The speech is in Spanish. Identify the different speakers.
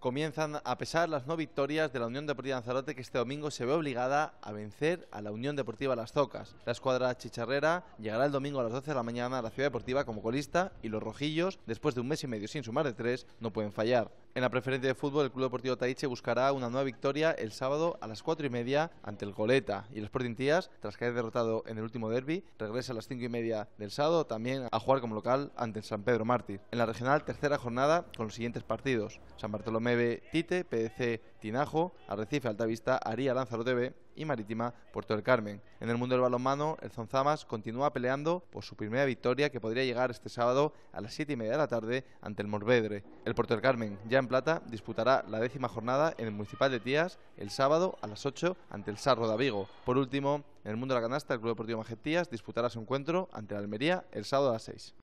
Speaker 1: comienzan a pesar las no victorias de la Unión Deportiva Lanzarote que este domingo se ve obligada a vencer a la Unión Deportiva Las Zocas. La escuadra chicharrera llegará el domingo a las 12 de la mañana a la Ciudad Deportiva como colista y los rojillos, después de un mes y medio sin sumar de tres, no pueden fallar. En la preferencia de fútbol, el Club Deportivo Taiche buscará una nueva victoria el sábado a las 4 y media ante el Goleta. Y el Sporting Tías, tras caer derrotado en el último derby, regresa a las 5 y media del sábado también a jugar como local ante el San Pedro Mártir. En la regional, tercera jornada con los siguientes partidos: San Bartolomé B, Tite, PDC Tinajo, Arrecife Altavista, Aría Lanzarote B y Marítima Puerto del Carmen. En el mundo del balonmano, el Zonzamas continúa peleando por su primera victoria que podría llegar este sábado a las 7 y media de la tarde ante el Morvedre. El Puerto del Carmen ya Plata disputará la décima jornada en el Municipal de Tías el sábado a las 8 ante el Sarro de Vigo. Por último, en el mundo de la canasta, el Club Deportivo Majestías disputará su encuentro ante la Almería el sábado a las 6.